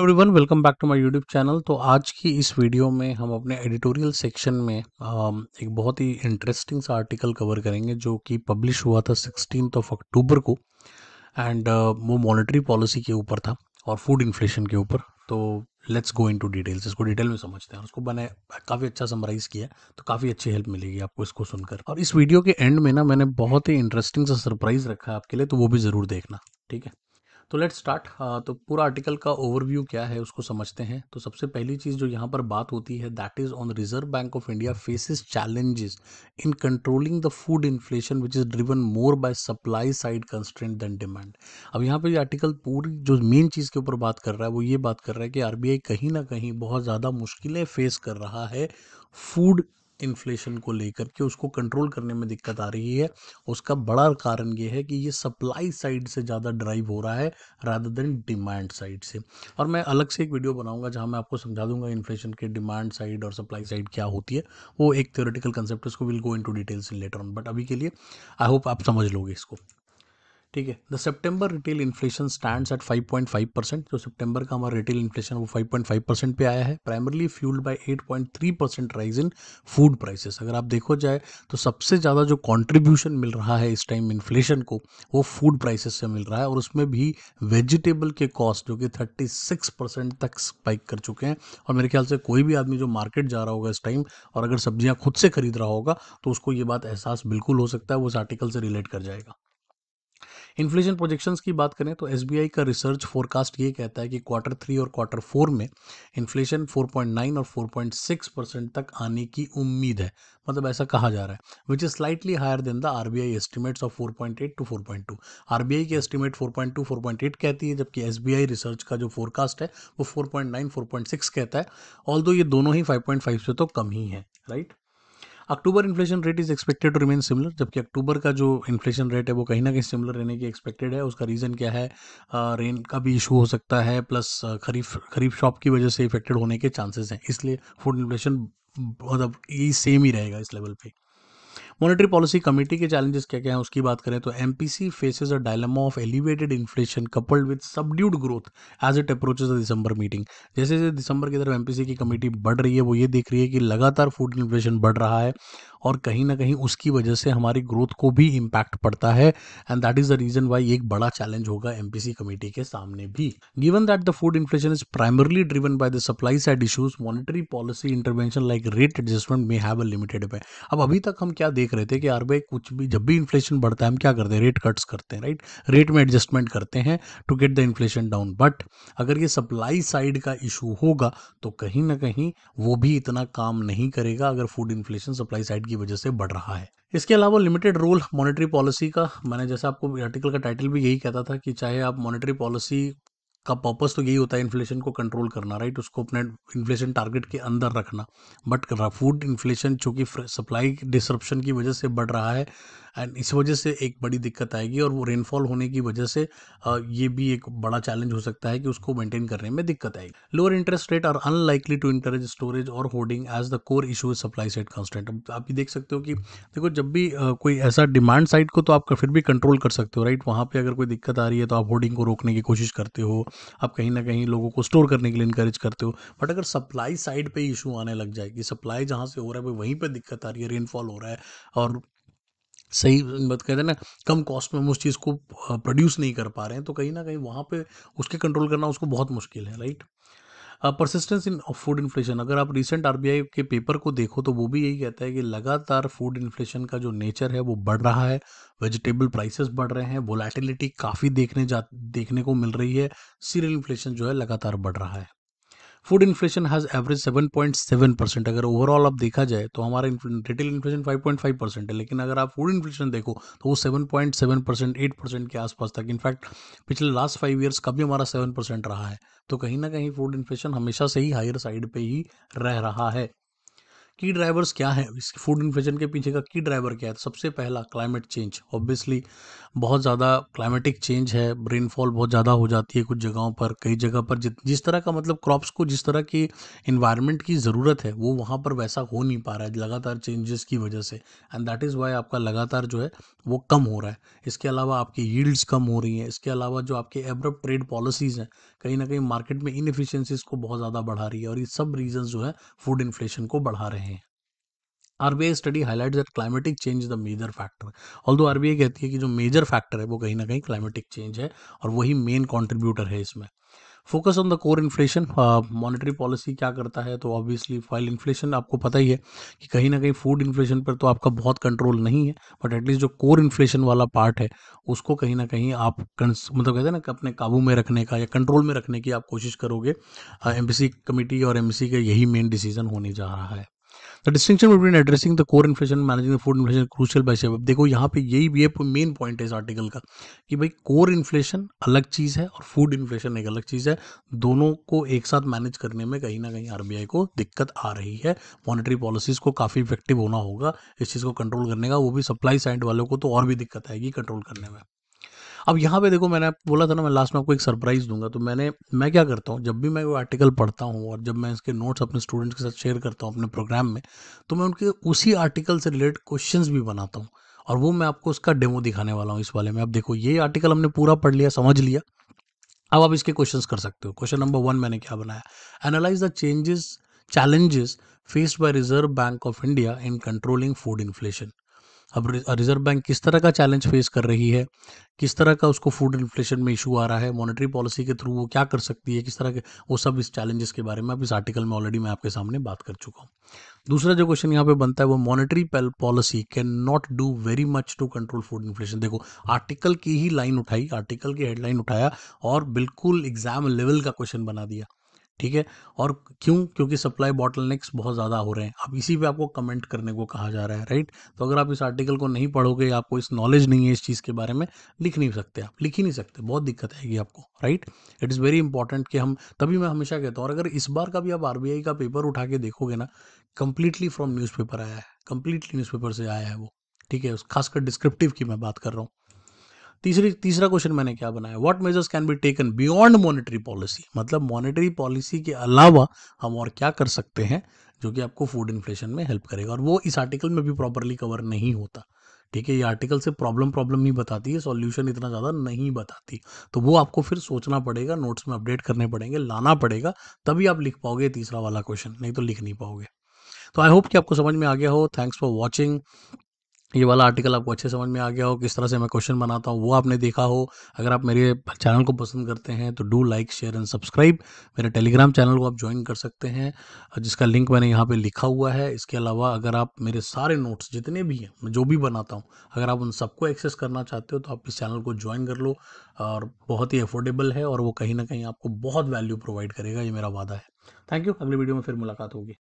everyone welcome back to my YouTube channel तो आज की इस वीडियो में हम अपने एडिटोरियल सेक्शन में um, एक बहुत ही इंटरेस्टिंग सा आर्टिकल कवर करेंगे जो कि पब्लिश हुआ था सिक्सटीन ऑफ अक्टूबर को एंड uh, वो मॉनेटरी पॉलिसी के ऊपर था और फूड इन्फ्लेशन के ऊपर तो let's go into details इसको डिटेल में समझते हैं उसको मैंने काफ़ी अच्छा समराइज़ किया तो काफ़ी अच्छी हेल्प मिलेगी आपको इसको सुनकर और इस वीडियो के एंड में ना मैंने बहुत ही इंटरेस्टिंग सा सरप्राइज़ रखा है आपके लिए तो वो भी ज़रूर देखना ठीक है तो लेट स्टार्ट हाँ, तो पूरा आर्टिकल का ओवरव्यू क्या है उसको समझते हैं तो सबसे पहली चीज़ जो यहाँ पर बात होती है that is on Reserve Bank of India faces challenges in controlling the food inflation which is driven more by supply side constraint than demand अब यहाँ पर ये आर्टिकल पूरी जो मेन चीज़ के ऊपर बात कर रहा है वो ये बात कर रहा है कि आर कहीं ना कहीं बहुत ज़्यादा मुश्किलें फेस कर रहा है फूड इन्फ्लेशन को लेकर के उसको कंट्रोल करने में दिक्कत आ रही है उसका बड़ा कारण ये है कि ये सप्लाई साइड से ज़्यादा ड्राइव हो रहा है रादर देन डिमांड साइड से और मैं अलग से एक वीडियो बनाऊंगा जहाँ मैं आपको समझा दूंगा इन्फ्लेशन के डिमांड साइड और सप्लाई साइड क्या होती है वो एक थियोरेटिकल कंसेप्ट उसको will go into details in later on but अभी के लिए आई होप आप समझ लोगे इसको ठीक है the September retail inflation stand at 5.5 percent जो सितंबर का हमारा रिटेल इन्फ्लेशन वो 5.5 परसेंट पे आया है primarily fuelled by 8.3 percent rise in food prices अगर आप देखो जाए तो सबसे ज़्यादा जो कॉन्ट्रीब्यूशन मिल रहा है इस टाइम इन्फ्लेशन को वो फूड प्राइसेस से मिल रहा है और उसमें भी वेजिटेबल के कॉस्ट जो कि थर्टी परसेंट तक स्पाइक कर चुके हैं और मेरे ख्याल से कोई भी आदमी जो मार्केट जा रहा होगा इस टाइम और अगर सब्जियाँ खुद से खरीद रहा होगा तो उसको ये बात एहसास बिल्कुल हो सकता है वो इस आर्टिकल से रिलेट कर जाएगा इन्फ्लेशन प्रोजेक्शंस की बात करें तो एस का रिसर्च फोरकास्ट ये कहता है कि क्वार्टर थ्री और क्वार्टर फोर में इन्फ्लेशन 4.9 और 4.6 परसेंट तक आने की उम्मीद है मतलब ऐसा कहा जा रहा है which is slightly higher than the R B I estimate of at two four point two R B I की estimate four four point two point eight कहती है जबकि एस बी आई रिसर्च का जो फोरकास्ट है वो four four point nine point six कहता है ऑल ये दोनों ही फाइव पॉइंट फाइव से तो कम ही है right October inflation rate is expected to remain similar जबकि अक्टूबर का जो इन्फ्लेशन रेट है वो कहीं ना कहीं सिमिलर रहने की एक्सपेक्टेड है उसका रीज़न क्या है रेन का भी इशू हो सकता है प्लस खरीफ खरीफ शॉप की वजह से इफेक्टेड होने के चांसेस हैं इसलिए फूड इन्फ्लेशन मतलब ये सेम ही रहेगा इस लेवल पे मॉनेटरी पॉलिसी कमेटी के चैलेंजेस क्या क्या हैं उसकी बात करें तो M P C faces a dilemma of elevated inflation coupled with subdued growth as it approaches the December meeting जैसे जैसे दिसंबर की तरफ एम पी सी की कमेटी बढ़ रही है वो ये देख रही है कि लगातार फूड इन्फ्लेशन बढ़ रहा है और कहीं ना कहीं उसकी वजह से हमारी ग्रोथ को भी इम्पैक्ट पड़ता है and that is the reason why एक बड़ा चैलेंज होगा एम पी सी कमेटी के सामने भी given that the food inflation is primarily driven by the supply side issues monetary policy intervention like rate adjustment may have a limited अब अभी तक हम क्या देख देख रहे थे कि आर कुछ भी जब भी इन्फ्लेशन बढ़ता है हम क्या करते हैं रेट कट्स करते हैं राइट रेट में एडजस्टमेंट करते हैं to get the inflation down but अगर ये सप्लाई साइड का इशू होगा तो कहीं ना कहीं वो भी इतना काम नहीं करेगा अगर फूड इन्फ्लेशन सप्लाई साइड की वजह से बढ़ रहा है इसके अलावा लिमिटेड रोल मॉनेटरी पॉलिसी का मैंने जैसे आपको आर्टिकल का टाइटल भी यही कहता था कि चाहे आप मॉनेटरी पॉलिसी का पर्पस तो यही होता है इन्फ्लेशन को कंट्रोल करना राइट उसको अपने इन्फ्लेशन टारगेट के अंदर रखना बट फूड इन्फ्लेशन चूँकि सप्लाई डिसरप्शन की वजह से बढ़ रहा है एंड इस वजह से एक बड़ी दिक्कत आएगी और वो रेनफॉल होने की वजह से ये भी एक बड़ा चैलेंज हो सकता है कि उसको मेंटेन करने में दिक्कत आएगी lower interest rate are unlikely to encourage storage और hoarding as the core issue supply side constant आप ये देख सकते हो कि देखो जब भी कोई ऐसा डिमांड साइड को तो आप फिर भी कंट्रोल कर सकते हो राइट वहाँ पर अगर कोई दिक्कत आ रही है तो आप होर्डिंग को रोकने की कोशिश करते हो आप कहीं ना कहीं लोगों को स्टोर करने के लिए इंकरेज करते हो बट अगर सप्लाई साइड पे इशू आने लग जाए कि सप्लाई जहाँ से हो रहा है वहीं पर दिक्कत आ रही है रेनफॉल हो रहा है और सही बात कहते हैं ना कम कॉस्ट में हम उस चीज़ को प्रोड्यूस नहीं कर पा रहे हैं तो कहीं ना कहीं वहाँ पे उसके कंट्रोल करना उसको बहुत मुश्किल है right persistence in food inflation अगर आप रिसेंट आर के पेपर को देखो तो वो भी यही कहता है कि लगातार फूड इन्फ्लेशन का जो नेचर है वो बढ़ रहा है वेजिटेबल प्राइसेस बढ़ रहे हैं वोलेटिलिटी काफ़ी देखने जा देखने को मिल रही है सीरियल इन्फ्लेशन जो है लगातार बढ़ रहा है फूड इन्फ्लेशन हैज़ एवरेज 7.7 परसेंट अगर ओवरऑल आप देखा जाए तो हमारा रिटेल इन्फ्लेशन 5.5 परसेंट है लेकिन अगर आप फूड इन्फ्लेशन देखो तो वो 7.7 परसेंट एट परसेंट के आसपास तक इनफैक्ट पिछले लास्ट फाइव ईयर्स का भी हमारा सेवन परसेंट रहा है तो कहीं ना कहीं फूड इन्फ्लेशन हमेशा से ही हायर साइड पर ही रह रहा है की ड्राइवर्स क्या है इस फूड इन्फ्लेशन के पीछे का की ड्राइवर क्या है तो सबसे पहला क्लाइमेट चेंज ऑब्वियसली बहुत ज़्यादा क्लाइमेटिक चेंज है रेनफॉल बहुत ज़्यादा हो जाती है कुछ जगहों पर कई जगह पर जिस तरह का मतलब क्रॉप्स को जिस तरह की इन्वायरमेंट की ज़रूरत है वो वहाँ पर वैसा हो नहीं पा रहा है लगातार चेंजेस की वजह से एंड दैट इज़ वाई आपका लगातार जो है वो कम हो रहा है इसके अलावा आपकी यील्ड्स कम हो रही हैं इसके अलावा जो आपके एब्रप ट्रेड पॉलिसीज़ हैं कहीं ना कहीं मार्केट में इनएफिशिएंसीज को बहुत ज़्यादा बढ़ा रही है और ये सब रीजन जो है फूड इन्फ्लेशन को बढ़ा रहे हैं RBI study highlight that climatic change the major factor although RBI कहती है कि जो मेजर फैक्टर है वो कहीं ना कहीं क्लाइमेटिक चेंज है और वही मेन कॉन्ट्रीब्यूटर है इसमें focus on the core inflation monetary policy क्या करता है तो ऑब्वियसली फाइल इन्फ्लेशन आपको पता ही है कि कहीं ना कहीं फूड इन्फ्लेशन पर तो आपका बहुत कंट्रोल नहीं है बट एटलीस्ट जो कोर इन्फ्लेशन वाला पार्ट है उसको कहीं ना कहीं आप मतलब कहते हैं ना अपने काबू में रखने का या कंट्रोल में रखने की आप कोशिश करोगे एम uh, कमेटी और एम का यही मेन डिसीजन होने जा रहा है the distinction between addressing the core inflation managing the food inflation crucial by shape देखो यहाँ पे यही भी है मेन पॉइंट है इस आर्टिकल का कि भाई कोर इन्फ्लेशन अलग चीज़ है और फूड इन्फ्लेशन एक अलग चीज़ है दोनों को एक साथ मैनेज करने में कहीं ना कहीं आरबीआई को दिक्कत आ रही है मॉनिटरी पॉलिसीज़ को काफ़ी इफेक्टिव होना होगा इस चीज़ को कंट्रोल करने का वो भी सप्लाई साइड वालों को तो और भी दिक्कत आएगी कंट्रोल करने में अब यहाँ पे देखो मैंने बोला था ना मैं लास्ट में आपको एक सरप्राइज़ दूंगा तो मैंने मैं क्या करता हूँ जब भी मैं वो आर्टिकल पढ़ता हूँ और जब मैं इसके नोट्स अपने स्टूडेंट्स के साथ शेयर करता हूँ अपने प्रोग्राम में तो मैं उनके उसी आर्टिकल से रिलेटेड क्वेश्चन भी बनाता हूँ और वो मैं आपको उसका डेमो दिखाने वाला हूँ इस वाले में अब देखो ये आर्टिकल हमने पूरा पढ़ लिया समझ लिया अब आप इसके क्वेश्चंस कर सकते हो क्वेश्चन नंबर वन मैंने क्या बनाया analyse the changes challenges faced by Reserve Bank of India in controlling food inflation अब रिजर्व बैंक किस तरह का चैलेंज फेस कर रही है किस तरह का उसको फूड इन्फ्लेशन में इशू आ रहा है मॉनेटरी पॉलिसी के थ्रू वो क्या कर सकती है किस तरह के वो सब इस चैलेंजेस के बारे में अब इस आर्टिकल में ऑलरेडी मैं आपके सामने बात कर चुका हूँ दूसरा जो क्वेश्चन यहाँ पे बनता है वो monetary policy can not do very much to control food inflation देखो आर्टिकल की ही लाइन उठाई आर्टिकल की हेडलाइन उठाया और बिल्कुल एग्जाम लेवल का क्वेश्चन बना दिया ठीक है और क्यों क्योंकि सप्लाई बॉटलनेक्स बहुत ज़्यादा हो रहे हैं अब इसी पे आपको कमेंट करने को कहा जा रहा है राइट तो अगर आप इस आर्टिकल को नहीं पढ़ोगे आपको इस नॉलेज नहीं है इस चीज़ के बारे में लिख नहीं सकते आप लिख ही नहीं सकते बहुत दिक्कत आएगी आपको right it is very important कि हम तभी मैं हमेशा कहता हूँ और अगर इस बार का भी आप आर का पेपर उठा के देखोगे ना कंप्लीटली फ्रॉम न्यूज़पेपर आया है कंप्लीटली न्यूज़ से आया है वो ठीक है खासकर डिस्क्रिप्टिव की मैं बात कर रहा हूँ तीसरी तीसरा क्वेश्चन मैंने क्या बनाया what measures can be taken beyond monetary policy मतलब मॉनेटरी पॉलिसी के अलावा हम और क्या कर सकते हैं जो कि आपको फूड इन्फ्लेशन में हेल्प करेगा और वो इस आर्टिकल में भी प्रॉपरली कवर नहीं होता ठीक है ये आर्टिकल से प्रॉब्लम प्रॉब्लम नहीं बताती है सॉल्यूशन इतना ज़्यादा नहीं बताती तो वो आपको फिर सोचना पड़ेगा नोट्स में अपडेट करने पड़ेंगे लाना पड़ेगा तभी आप लिख पाओगे तीसरा वाला क्वेश्चन नहीं तो लिख नहीं पाओगे तो आई होप कि आपको समझ में आ गया हो थैंक्स फॉर वॉचिंग ये वाला आर्टिकल आपको अच्छे समझ में आ गया हो किस तरह से मैं क्वेश्चन बनाता हूँ वो आपने देखा हो अगर आप मेरे चैनल को पसंद करते हैं तो do like share and subscribe मेरे टेलीग्राम चैनल को आप ज्वाइन कर सकते हैं जिसका लिंक मैंने यहाँ पे लिखा हुआ है इसके अलावा अगर आप मेरे सारे नोट्स जितने भी हैं मैं जो भी बनाता हूँ अगर आप उन सबको एक्सेस करना चाहते हो तो आप इस चैनल को ज्वाइन कर लो और बहुत ही अफोर्डेबल है और वो कहीं ना कहीं आपको बहुत वैल्यू प्रोवाइड करेगा ये मेरा वादा है थैंक यू अगली वीडियो में फिर मुलाकात होगी